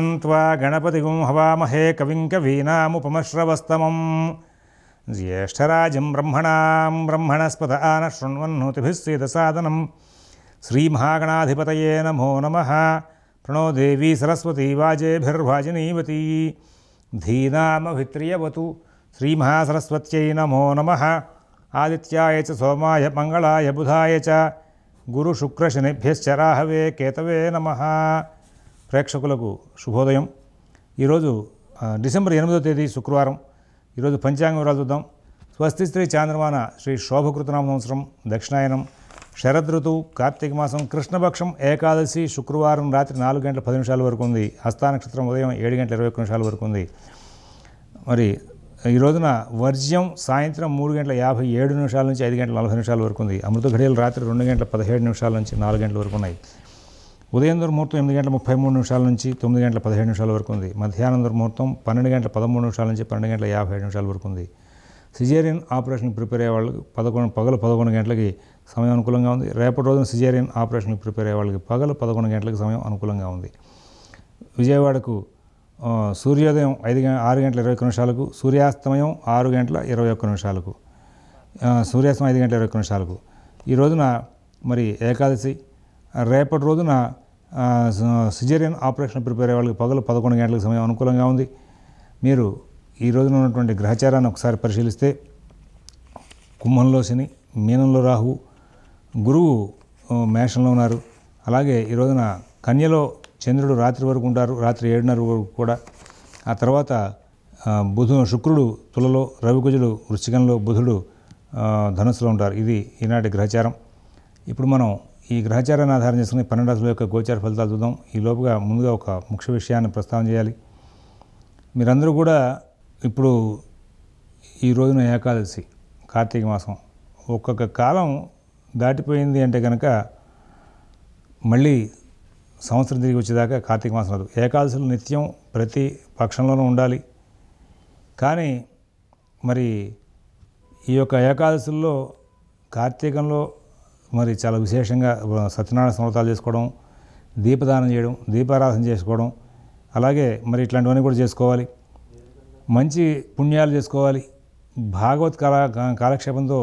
अन्त्वा गणपतिगुं हवामहे कविं कवीनामुपमश्रवस्तमं ज्येष्ठराजं ब्रह्मणां ब्रह्मणस्पद आनः शृण्वन्नुतिभिः सीदसादनं श्रीमहागणाधिपतये नमो नमः प्रणो देवी सरस्वती वाजेभिर्वाजिनीवती धीनामभित्रियवतु श्रीमहासरस्वत्यै नमो नमः आदित्याय च सोमाय मङ्गलाय बुधाय च गुरुशुक्रशनिभ्यश्च राहवे केतवे नमः ప్రేక్షకులకు శుభోదయం ఈరోజు డిసెంబర్ ఎనిమిదో తేదీ శుక్రవారం ఈరోజు పంచాంగ వివరాలు చూద్దాం స్వస్తి శ్రీ చాంద్రమాన శ్రీ శోభకృతనామ సంవత్సరం దక్షిణాయనం శరద్ ఋతువు కార్తీక మాసం కృష్ణపక్షం ఏకాదశి శుక్రవారం రాత్రి నాలుగు గంటల పది నిమిషాల వరకు ఉంది హస్తా నక్షత్రం ఉదయం ఏడు గంటల ఇరవై ఒక్క నిమిషాల వరకు ఉంది మరి ఈ రోజున వర్జ్యం సాయంత్రం మూడు గంటల యాభై ఏడు నిమిషాల నుంచి ఐదు గంటల నలభై నిమిషాల వరకు ఉంది అమృత ఘడియలు రాత్రి రెండు గంటల పదిహేడు నిమిషాల నుంచి నాలుగు గంటల వరకు ఉన్నాయి ఉదయం దుర్ముహూర్తం ఎనిమిది గంటల ముప్పై మూడు నిమిషాల నుంచి తొమ్మిది గంటల పదిహేడు నిమిషాల వరకు ఉంది మధ్యాహ్నం దుర్ముహూర్తం పన్నెండు గంటల పదమూడు నిమిషాల నుంచి పన్నెండు గంటల యాభై ఏడు నిమిషాల వరకు ఉంది సిజేరియన్ ఆపరేషన్కి ప్రిపేర్ అయ్యే వాళ్ళకి పదకొండు పగలు పదకొండు గంటలకి సమయం అనుకూలంగా ఉంది రేపటి రోజున సిజేరియన్ ఆపరేషన్కి ప్రిపేర్ అయ్యే వాళ్ళకి పగలు పదకొండు గంటలకు సమయం అనుకూలంగా ఉంది విజయవాడకు సూర్యోదయం ఐదు ఆరు గంటల ఇరవై ఒక్క నిమిషాలకు సూర్యాస్తమయం ఆరు గంటల ఇరవై ఒక్క నిమిషాలకు సూర్యాస్తమయం ఐదు గంటల ఇరవై ఒక్క నిమిషాలకు ఈ రోజున మరి ఏకాదశి రేపటి రోజున సిజేరియన్ ఆపరేషన్ ప్రిపేర్ అయ్యే వాళ్ళకి పగలు పదకొండు గంటలకు సమయం అనుకూలంగా ఉంది మీరు ఈ రోజున ఉన్నటువంటి గ్రహచారాన్ని ఒకసారి పరిశీలిస్తే కుంభంలో శని మీనంలో రాహువు గురువు మేషంలో ఉన్నారు అలాగే ఈ రోజున కన్యలో చంద్రుడు రాత్రి వరకు ఉంటారు రాత్రి ఏడున్నర వరకు కూడా ఆ తర్వాత బుధు శుక్రుడు తులలో రవికుజుడు వృశ్చికంలో బుధుడు ధనుసులో ఉంటారు ఇది ఈనాటి గ్రహచారం ఇప్పుడు మనం ఈ గ్రహచారాన్ని ఆధారం చేసుకుని పన్నెండు రాశుల యొక్క గోచార ఫలితాలు చూద్దాం ఈ లోపుగా ముందుగా ఒక ముఖ్య విషయాన్ని ప్రస్తావన చేయాలి మీరందరూ కూడా ఇప్పుడు ఈ రోజున ఏకాదశి కార్తీక మాసం ఒక్కొక్క కాలం దాటిపోయింది అంటే కనుక మళ్ళీ సంవత్సరం తిరిగి వచ్చేదాకా కార్తీక మాసం రాదు ఏకాదశులు నిత్యం ప్రతి పక్షంలోనూ ఉండాలి కానీ మరి ఈ యొక్క ఏకాదశుల్లో కార్తీకంలో మరి చాలా విశేషంగా సత్యనారాయణ స్మృతాలు చేసుకోవడం దీపదానం చేయడం దీపారాధన చేసుకోవడం అలాగే మరి ఇట్లాంటివన్నీ కూడా చేసుకోవాలి మంచి పుణ్యాలు చేసుకోవాలి భాగవత్ కళ కాలక్షేపంతో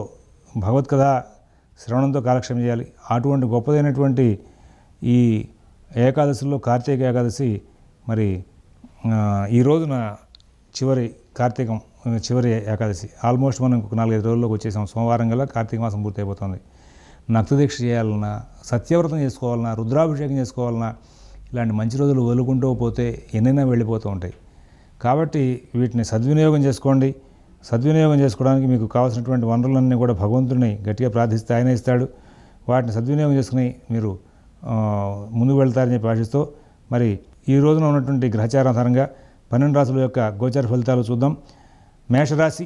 భగవత్ కథ శ్రవణంతో కాలక్షేపం చేయాలి అటువంటి గొప్పదైనటువంటి ఈ ఏకాదశిలో కార్తీక ఏకాదశి మరి ఈ రోజున చివరి కార్తీకం చివరి ఏకాదశి ఆల్మోస్ట్ మనం నాలుగైదు రోజుల్లోకి వచ్చేసాం సోమవారం గల కార్తీక మాసం పూర్తయిపోతుంది నక్తదీక్ష చేయాలన్నా సత్యవ్రతం చేసుకోవాలన్నా రుద్రాభిషేకం చేసుకోవాలన్నా ఇలాంటి మంచి రోజులు వదులుకుంటూ పోతే ఎన్నైనా వెళ్ళిపోతూ ఉంటాయి కాబట్టి వీటిని సద్వినియోగం చేసుకోండి సద్వినియోగం చేసుకోవడానికి మీకు కావాల్సినటువంటి వనరులన్నీ కూడా భగవంతుడిని గట్టిగా ప్రార్థిస్తే ఆయన ఇస్తాడు వాటిని సద్వినియోగం చేసుకుని మీరు ముందుకు వెళ్తారని చెప్పి ఆశిస్తూ మరి ఈ రోజున ఉన్నటువంటి గ్రహచారాధారంగా పన్నెండు రాశుల యొక్క గోచర ఫలితాలు చూద్దాం మేషరాశి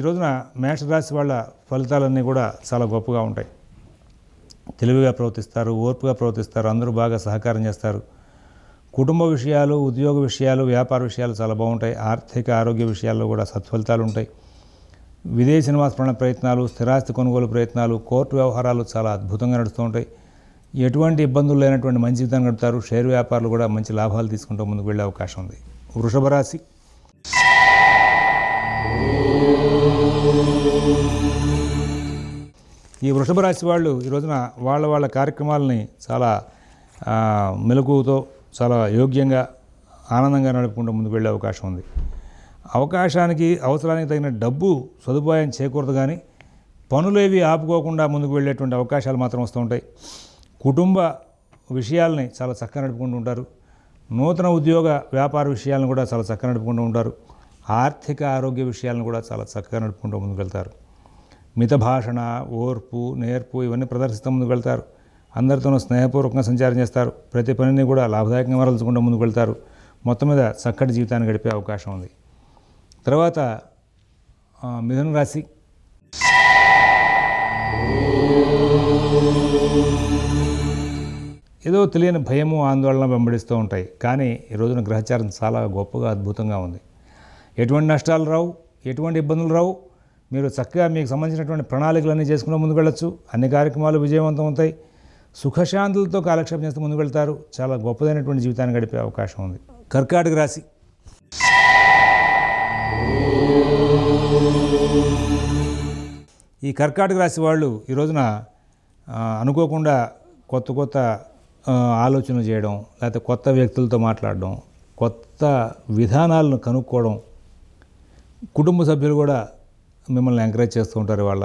ఈ రోజున మేషరాశి వాళ్ళ ఫలితాలన్నీ కూడా చాలా గొప్పగా ఉంటాయి తెలివిగా ప్రవర్తిస్తారు ఓర్పుగా ప్రవర్తిస్తారు అందరూ బాగా సహకారం చేస్తారు కుటుంబ విషయాలు ఉద్యోగ విషయాలు వ్యాపార విషయాలు చాలా బాగుంటాయి ఆర్థిక ఆరోగ్య విషయాల్లో కూడా సత్ఫలితాలు ఉంటాయి విదేశీ నివాసపడిన ప్రయత్నాలు స్థిరాస్తి కొనుగోలు ప్రయత్నాలు కోర్టు వ్యవహారాలు చాలా అద్భుతంగా నడుస్తూ ఉంటాయి ఎటువంటి ఇబ్బందులు లేనటువంటి మంచి జీవితాన్ని గడుపుతారు షేర్ వ్యాపారులు కూడా మంచి లాభాలు తీసుకుంటూ ముందుకు వెళ్ళే అవకాశం ఉంది వృషభ రాశి ఈ వృషభ రాశి వాళ్ళు ఈ రోజున వాళ్ళ వాళ్ళ కార్యక్రమాలని చాలా మెలకువతో చాలా యోగ్యంగా ఆనందంగా నడుపుకుంటూ ముందుకు వెళ్ళే అవకాశం ఉంది అవకాశానికి అవసరానికి తగిన డబ్బు సదుపాయం చేకూరదు కానీ పనులేవి ఆపుకోకుండా ముందుకు వెళ్ళేటువంటి అవకాశాలు మాత్రం వస్తూ ఉంటాయి కుటుంబ విషయాలని చాలా చక్కగా నడుపుకుంటూ ఉంటారు నూతన ఉద్యోగ వ్యాపార విషయాలను కూడా చాలా చక్కగా నడుపుకుంటూ ఉంటారు ఆర్థిక ఆరోగ్య విషయాలను కూడా చాలా చక్కగా నడుపుకుంటూ ముందుకు వెళ్తారు మితభాషణ ఓర్పు నేర్పు ఇవన్నీ ప్రదర్శిస్తూ ముందుకు వెళ్తారు అందరితోనూ స్నేహపూర్వకంగా సంచారం చేస్తారు ప్రతి పనిని కూడా లాభదాయకంగా మరల్చుకుంటూ ముందుకు వెళ్తారు మొత్తం మీద చక్కటి జీవితాన్ని గడిపే అవకాశం ఉంది తర్వాత మిథున రాశి ఏదో తెలియని భయము ఆందోళన వెంబడిస్తూ ఉంటాయి కానీ ఈ రోజున గ్రహచారం చాలా గొప్పగా అద్భుతంగా ఉంది ఎటువంటి నష్టాలు రావు ఎటువంటి ఇబ్బందులు రావు మీరు చక్కగా మీకు సంబంధించినటువంటి ప్రణాళికలన్నీ చేసుకున్న ముందుకు వెళ్ళొచ్చు అన్ని కార్యక్రమాలు విజయవంతం అవుతాయి సుఖశాంతులతో కాలక్షేపం చేస్తూ ముందుకు వెళ్తారు చాలా గొప్పదైనటువంటి జీవితాన్ని గడిపే అవకాశం ఉంది కర్కాటక రాశి ఈ కర్కాటక రాశి వాళ్ళు ఈ రోజున అనుకోకుండా కొత్త కొత్త ఆలోచన చేయడం లేకపోతే కొత్త వ్యక్తులతో మాట్లాడడం కొత్త విధానాలను కనుక్కోవడం కుటుంబ సభ్యులు కూడా మిమ్మల్ని ఎంకరేజ్ చేస్తూ ఉంటారు వాళ్ళ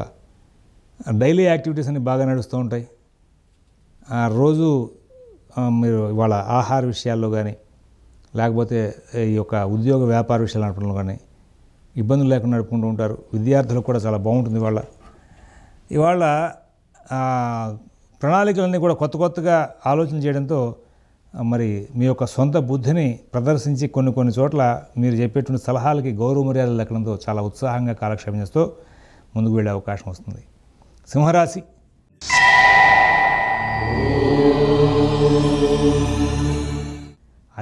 డైలీ యాక్టివిటీస్ అన్ని బాగా నడుస్తూ ఉంటాయి రోజు మీరు వాళ్ళ ఆహార విషయాల్లో కానీ లేకపోతే ఈ యొక్క ఉద్యోగ వ్యాపార విషయాలు నడపడంలో కానీ ఇబ్బందులు లేకుండా నడుపుకుంటూ ఉంటారు విద్యార్థులకు కూడా చాలా బాగుంటుంది ఇవాళ ఇవాళ ప్రణాళికలన్నీ కూడా కొత్త కొత్తగా ఆలోచన చేయడంతో మరి మీ యొక్క సొంత బుద్ధిని ప్రదర్శించి కొన్ని కొన్ని చోట్ల మీరు చెప్పేటువంటి సలహాలకి గౌరవ మర్యాదలు దక్కడంతో చాలా ఉత్సాహంగా కాలక్షేపం చేస్తూ ముందుకు వెళ్ళే అవకాశం వస్తుంది సింహరాశి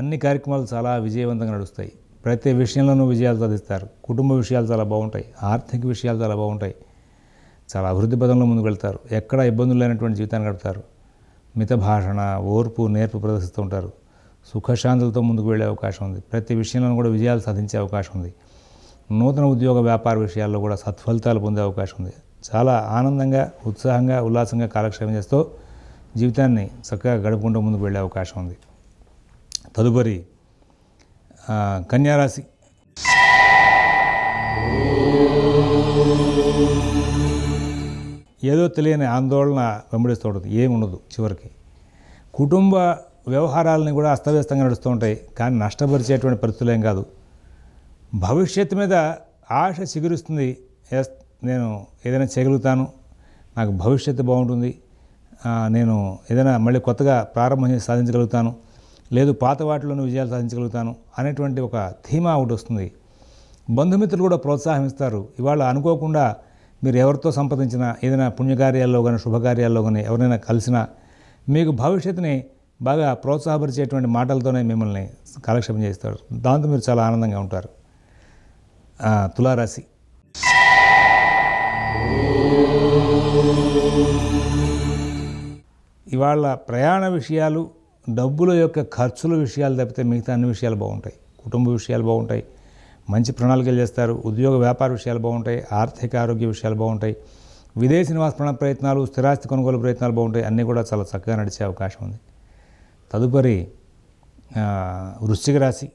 అన్ని కార్యక్రమాలు చాలా విజయవంతంగా నడుస్తాయి ప్రతి విషయంలోనూ విజయాలు సాధిస్తారు కుటుంబ విషయాలు చాలా బాగుంటాయి ఆర్థిక విషయాలు చాలా బాగుంటాయి చాలా అభివృద్ధి పదంలో ముందుకు వెళ్తారు ఎక్కడ ఇబ్బందులు లేనటువంటి జీవితాన్ని గడుపుతారు మిత భాషణ ఓర్పు నేర్పు ప్రదర్శిస్తూ ఉంటారు సుఖశాంతులతో ముందుకు వెళ్ళే అవకాశం ఉంది ప్రతి విషయంలోనూ కూడా విజయాలు సాధించే అవకాశం ఉంది నూతన ఉద్యోగ వ్యాపార విషయాల్లో కూడా సత్ఫలితాలు పొందే అవకాశం ఉంది చాలా ఆనందంగా ఉత్సాహంగా ఉల్లాసంగా కాలక్షేమం చేస్తూ జీవితాన్ని చక్కగా గడుపుకుంటూ ముందుకు వెళ్ళే అవకాశం ఉంది తదుపరి కన్యారాశి ఏదో తెలియని ఆందోళన వెంబడిస్తుంది ఏముండదు చివరికి కుటుంబ వ్యవహారాలని కూడా అస్తవ్యస్తంగా నడుస్తూ ఉంటాయి కానీ నష్టపరిచేటువంటి పరిస్థితులు ఏం కాదు భవిష్యత్తు మీద ఆశ చిగురుస్తుంది ఎస్ నేను ఏదైనా చేయగలుగుతాను నాకు భవిష్యత్తు బాగుంటుంది నేను ఏదైనా మళ్ళీ కొత్తగా ప్రారంభం చేసి సాధించగలుగుతాను లేదు పాత వాటిలోని విజయాలు సాధించగలుగుతాను అనేటువంటి ఒక ధీమా ఒకటి వస్తుంది బంధుమిత్రులు కూడా ప్రోత్సాహం ఇస్తారు ఇవాళ అనుకోకుండా మీరు ఎవరితో సంపాదించిన ఏదైనా పుణ్యకార్యాల్లో కానీ శుభకార్యాల్లో కానీ ఎవరైనా కలిసినా మీకు భవిష్యత్తుని బాగా ప్రోత్సాహపరిచేటువంటి మాటలతోనే మిమ్మల్ని కాలక్షేపం చేస్తారు దాంతో మీరు చాలా ఆనందంగా ఉంటారు తులారాశి ఇవాళ ప్రయాణ విషయాలు డబ్బుల యొక్క ఖర్చుల విషయాలు తప్పితే మిగతా అన్ని విషయాలు బాగుంటాయి కుటుంబ విషయాలు బాగుంటాయి మంచి ప్రణాళికలు చేస్తారు ఉద్యోగ వ్యాపార విషయాలు బాగుంటాయి ఆర్థిక ఆరోగ్య విషయాలు బాగుంటాయి విదేశీ నివాస ప్రయత్నాలు స్థిరాస్తి కొనుగోలు ప్రయత్నాలు బాగుంటాయి అన్నీ కూడా చాలా చక్కగా నడిచే అవకాశం ఉంది తదుపరి వృశ్చిక రాశి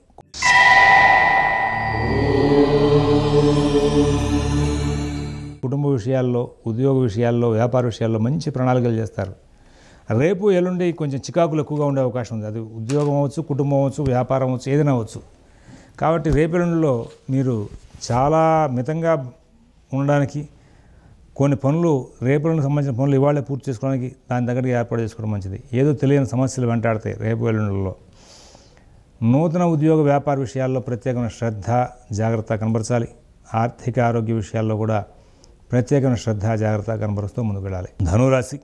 కుటుంబ విషయాల్లో ఉద్యోగ విషయాల్లో వ్యాపార విషయాల్లో మంచి ప్రణాళికలు చేస్తారు రేపు ఎల్లుండి కొంచెం చికాకులు ఎక్కువగా ఉండే అవకాశం ఉంది అది ఉద్యోగం అవచ్చు కుటుంబం అవచ్చు వ్యాపారం అవచ్చు ఏదైనా అవచ్చు కాబట్టి రెండులో మీరు చాలా మితంగా ఉండడానికి కొన్ని పనులు రేపటికి సంబంధించిన పనులు ఇవాళే పూర్తి చేసుకోవడానికి దాని దగ్గరికి ఏర్పాటు చేసుకోవడం మంచిది ఏదో తెలియని సమస్యలు వెంటాడతాయి రేపు వెల్లుండలో నూతన ఉద్యోగ వ్యాపార విషయాల్లో ప్రత్యేకమైన శ్రద్ధ జాగ్రత్త కనబరచాలి ఆర్థిక ఆరోగ్య విషయాల్లో కూడా ప్రత్యేకమైన శ్రద్ధ జాగ్రత్త కనబరుస్తూ ముందుకు వెళ్ళాలి ధనురాశి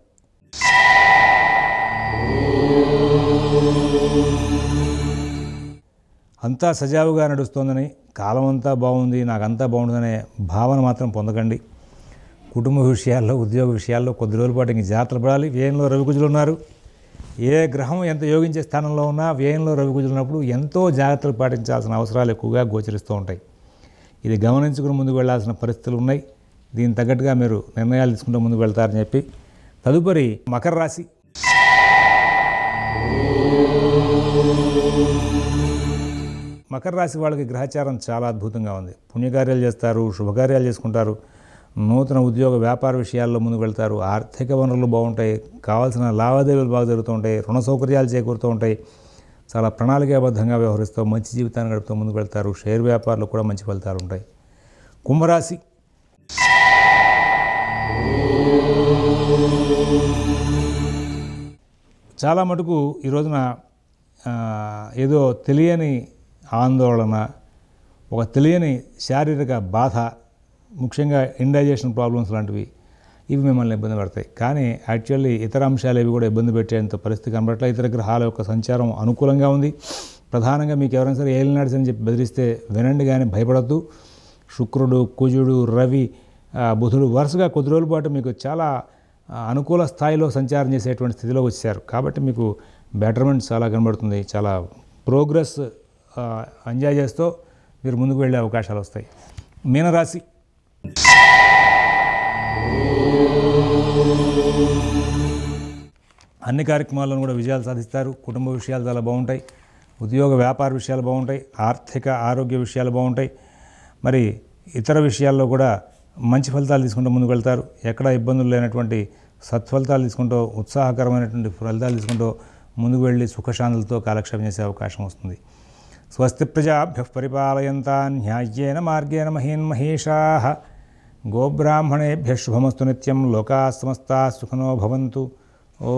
అంతా సజావుగా నడుస్తోందని కాలం అంతా బాగుంది నాకంతా బాగుంటుందనే భావన మాత్రం పొందకండి కుటుంబ విషయాల్లో ఉద్యోగ విషయాల్లో కొద్ది రోజుల పాటు ఇంక జాగ్రత్తలు పడాలి వ్యయంలో రవికుజులు ఉన్నారు ఏ గ్రహం ఎంత యోగించే స్థానంలో ఉన్నా వ్యయంలో రవికుజులు ఉన్నప్పుడు ఎంతో జాగ్రత్తలు పాటించాల్సిన అవసరాలు ఎక్కువగా గోచరిస్తూ ఉంటాయి ఇది గమనించుకుని ముందుకు వెళ్లాల్సిన పరిస్థితులు ఉన్నాయి దీనికి తగ్గట్టుగా మీరు నిర్ణయాలు తీసుకుంటూ ముందుకు వెళ్తారని చెప్పి తదుపరి మకర రాశి మకర రాశి వాళ్ళకి గ్రహచారం చాలా అద్భుతంగా ఉంది పుణ్యకార్యాలు చేస్తారు శుభకార్యాలు చేసుకుంటారు నూతన ఉద్యోగ వ్యాపార విషయాల్లో ముందుకు వెళ్తారు ఆర్థిక వనరులు బాగుంటాయి కావాల్సిన లావాదేవీలు బాగా జరుగుతూ ఉంటాయి రుణ సౌకర్యాలు చేకూరుతూ ఉంటాయి చాలా ప్రణాళికాబద్ధంగా వ్యవహరిస్తూ మంచి జీవితాన్ని గడుపుతూ ముందుకు వెళ్తారు షేర్ వ్యాపారాలు కూడా మంచి ఫలితాలు ఉంటాయి కుంభరాశి చాలా మటుకు ఈ రోజున ఏదో తెలియని ఆందోళన ఒక తెలియని శారీరక బాధ ముఖ్యంగా ఇండైజేషన్ ప్రాబ్లమ్స్ లాంటివి ఇవి మిమ్మల్ని ఇబ్బంది పెడతాయి కానీ యాక్చువల్లీ ఇతర అంశాలు ఇవి కూడా ఇబ్బంది పెట్టేంత పరిస్థితి కనబడట్లే ఇతర గ్రహాల యొక్క సంచారం అనుకూలంగా ఉంది ప్రధానంగా మీకు ఎవరైనా సరే ఏలినాడ్స్ అని చెప్పి బెదిరిస్తే వినండి కానీ భయపడద్దు శుక్రుడు కుజుడు రవి బుధుడు వరుసగా కొద్ది రోజుల పాటు మీకు చాలా అనుకూల స్థాయిలో సంచారం చేసేటువంటి స్థితిలో వచ్చారు కాబట్టి మీకు బెటర్మెంట్ చాలా కనబడుతుంది చాలా ప్రోగ్రెస్ ఎంజాయ్ చేస్తూ మీరు ముందుకు వెళ్ళే అవకాశాలు వస్తాయి మీనరాశి అన్ని కార్యక్రమాలను కూడా విజయాలు సాధిస్తారు కుటుంబ విషయాలు చాలా బాగుంటాయి ఉద్యోగ వ్యాపార విషయాలు బాగుంటాయి ఆర్థిక ఆరోగ్య విషయాలు బాగుంటాయి మరి ఇతర విషయాల్లో కూడా మంచి ఫలితాలు తీసుకుంటూ ముందుకు వెళ్తారు ఎక్కడ ఇబ్బందులు లేనటువంటి సత్ఫలితాలు తీసుకుంటూ ఉత్సాహకరమైనటువంటి ఫలితాలు తీసుకుంటూ ముందుకు వెళ్ళి సుఖశాంతులతో కాలక్షేపం చేసే అవకాశం వస్తుంది स्वस्ति प्रजाभ्य पिपालता महीन्महीषाः गोब्राह्मणेभ्यः शुभमस्तु गोब्राह्मणेभ्य शुभमस्तु समस्ताः सुखिनो भवन्तु ॐ